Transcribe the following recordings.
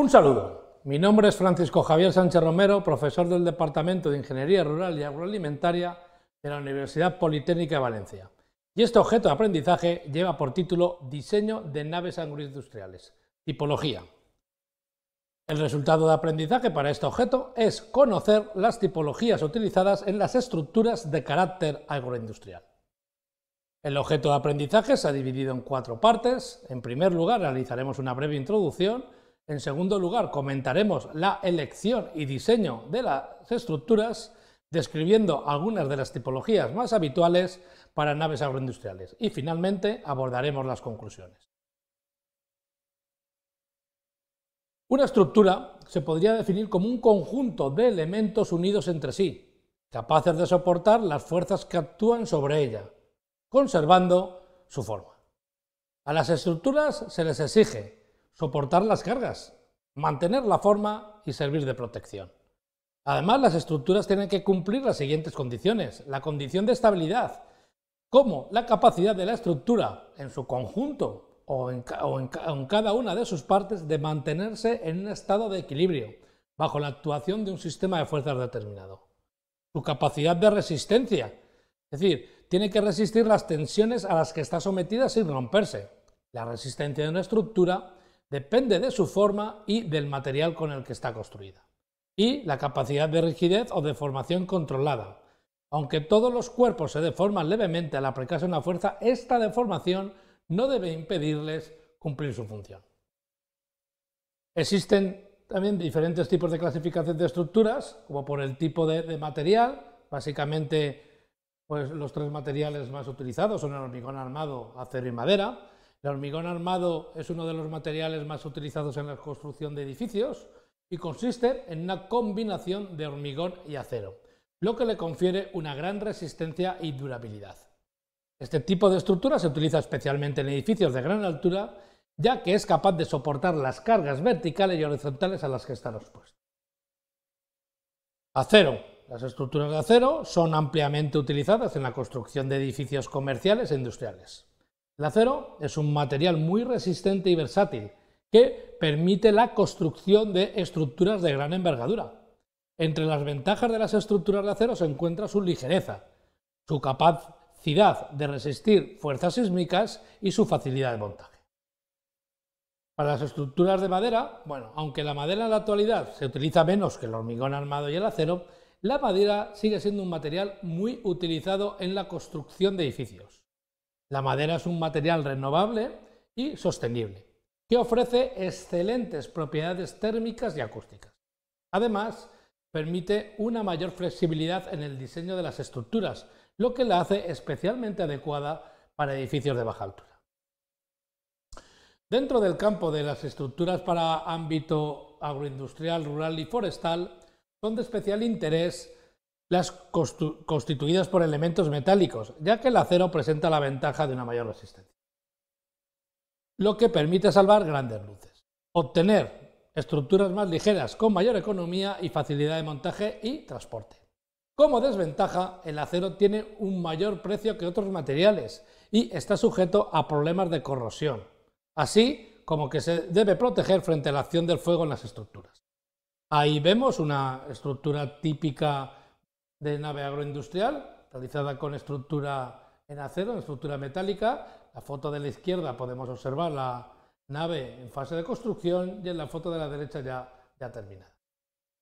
Un saludo. Mi nombre es Francisco Javier Sánchez Romero, profesor del Departamento de Ingeniería Rural y Agroalimentaria de la Universidad Politécnica de Valencia. Y este objeto de aprendizaje lleva por título Diseño de naves agroindustriales. Tipología. El resultado de aprendizaje para este objeto es conocer las tipologías utilizadas en las estructuras de carácter agroindustrial. El objeto de aprendizaje se ha dividido en cuatro partes. En primer lugar, realizaremos una breve introducción en segundo lugar, comentaremos la elección y diseño de las estructuras, describiendo algunas de las tipologías más habituales para naves agroindustriales. Y finalmente abordaremos las conclusiones. Una estructura se podría definir como un conjunto de elementos unidos entre sí, capaces de soportar las fuerzas que actúan sobre ella, conservando su forma. A las estructuras se les exige soportar las cargas, mantener la forma y servir de protección. Además, las estructuras tienen que cumplir las siguientes condiciones. La condición de estabilidad, como la capacidad de la estructura en su conjunto o en, cada una de sus partes de mantenerse en un estado de equilibrio bajo la actuación de un sistema de fuerzas determinado. Su capacidad de resistencia, es decir, tiene que resistir las tensiones a las que está sometida sin romperse. La resistencia de una estructura depende de su forma y del material con el que está construida, y la capacidad de rigidez o deformación controlada. Aunque todos los cuerpos se deforman levemente al aplicarse una fuerza, esta deformación no debe impedirles cumplir su función. Existen también diferentes tipos de clasificación de estructuras, como por el tipo de, material, básicamente pues, los tres materiales más utilizados son el hormigón armado, acero y madera, el hormigón armado es uno de los materiales más utilizados en la construcción de edificios y consiste en una combinación de hormigón y acero, lo que le confiere una gran resistencia y durabilidad. Este tipo de estructura se utiliza especialmente en edificios de gran altura, ya que es capaz de soportar las cargas verticales y horizontales a las que están expuestos. Acero. Las estructuras de acero son ampliamente utilizadas en la construcción de edificios comerciales e industriales. El acero es un material muy resistente y versátil que permite la construcción de estructuras de gran envergadura. Entre las ventajas de las estructuras de acero se encuentra su ligereza, su capacidad de resistir fuerzas sísmicas y su facilidad de montaje. Para las estructuras de madera, bueno, aunque la madera en la actualidad se utiliza menos que el hormigón armado y el acero, la madera sigue siendo un material muy utilizado en la construcción de edificios. La madera es un material renovable y sostenible, que ofrece excelentes propiedades térmicas y acústicas. Además, permite una mayor flexibilidad en el diseño de las estructuras, lo que la hace especialmente adecuada para edificios de baja altura. Dentro del campo de las estructuras para ámbito agroindustrial, rural y forestal, son de especial interés las constituidas por elementos metálicos, ya que el acero presenta la ventaja de una mayor resistencia, lo que permite salvar grandes luces, obtener estructuras más ligeras con mayor economía y facilidad de montaje y transporte. Como desventaja, el acero tiene un mayor precio que otros materiales y está sujeto a problemas de corrosión, así como que se debe proteger frente a la acción del fuego en las estructuras. Ahí vemos una estructura típica de nave agroindustrial, realizada con estructura en acero, en estructura metálica. La foto de la izquierda podemos observar la nave en fase de construcción y en la foto de la derecha ya, ya terminada.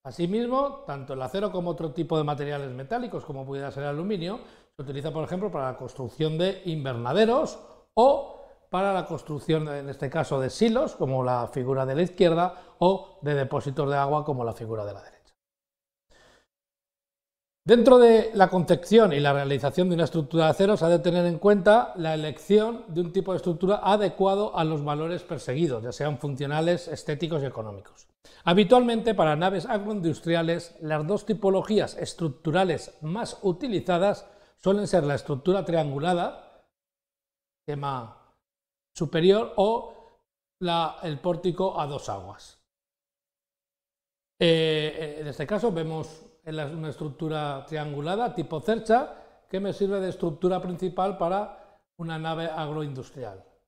Asimismo, tanto el acero como otro tipo de materiales metálicos, como pudiera ser el aluminio, se utiliza, por ejemplo, para la construcción de invernaderos o para la construcción, en este caso, de silos, como la figura de la izquierda, o de depósitos de agua, como la figura de la derecha. Dentro de la concepción y la realización de una estructura de acero se ha de tener en cuenta la elección de un tipo de estructura adecuado a los valores perseguidos, ya sean funcionales, estéticos y económicos. Habitualmente para naves agroindustriales, las dos tipologías estructurales más utilizadas suelen ser la estructura triangulada, tema superior, o el pórtico a dos aguas. Eh, eh, en este caso vemos es una estructura triangulada tipo cercha que me sirve de estructura principal para una nave agroindustrial. En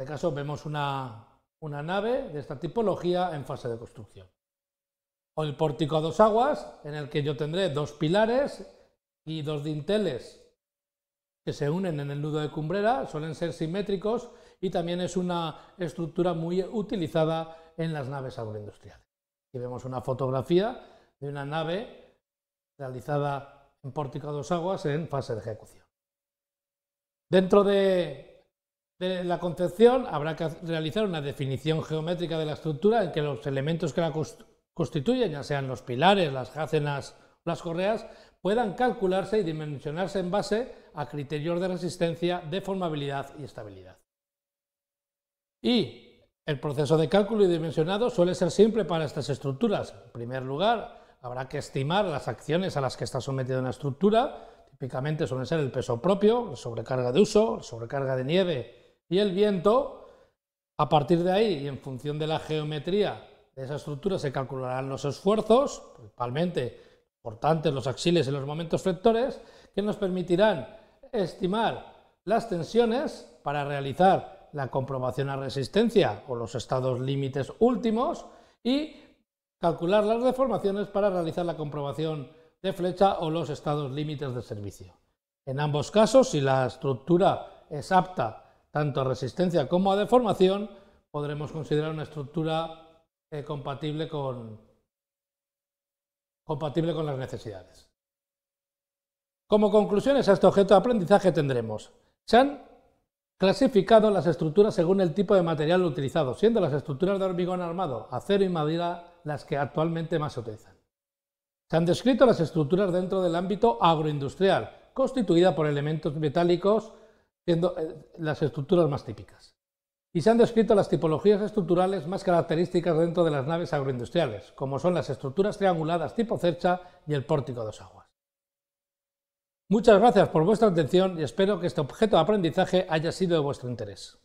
este caso vemos una, una nave de esta tipología en fase de construcción. O el pórtico a dos aguas, en el que yo tendré dos pilares y dos dinteles que se unen en el nudo de cumbrera, suelen ser simétricos y también es una estructura muy utilizada en las naves agroindustriales. Aquí vemos una fotografía de una nave realizada en Pórtico dos Aguas en fase de ejecución. Dentro de, la concepción habrá que realizar una definición geométrica de la estructura en que los elementos que la constituyen, ya sean los pilares, las jácenas las correas, puedan calcularse y dimensionarse en base a criterios de resistencia, deformabilidad y estabilidad. Y el proceso de cálculo y dimensionado suele ser simple para estas estructuras. En primer lugar, Habrá que estimar las acciones a las que está sometida una estructura, típicamente suelen ser el peso propio, la sobrecarga de uso, la sobrecarga de nieve y el viento. A partir de ahí y en función de la geometría de esa estructura se calcularán los esfuerzos, principalmente importantes los axiles y los momentos flectores, que nos permitirán estimar las tensiones para realizar la comprobación a resistencia o los estados límites últimos y calcular las deformaciones para realizar la comprobación de flecha o los estados límites de servicio. En ambos casos, si la estructura es apta tanto a resistencia como a deformación, podremos considerar una estructura eh, compatible, con, compatible con las necesidades. Como conclusiones a este objeto de aprendizaje tendremos, se han clasificado las estructuras según el tipo de material utilizado, siendo las estructuras de hormigón armado, acero y madera las que actualmente más se utilizan. Se han descrito las estructuras dentro del ámbito agroindustrial, constituida por elementos metálicos, siendo eh, las estructuras más típicas. Y se han descrito las tipologías estructurales más características dentro de las naves agroindustriales, como son las estructuras trianguladas tipo cercha y el pórtico de dos aguas. Muchas gracias por vuestra atención y espero que este objeto de aprendizaje haya sido de vuestro interés.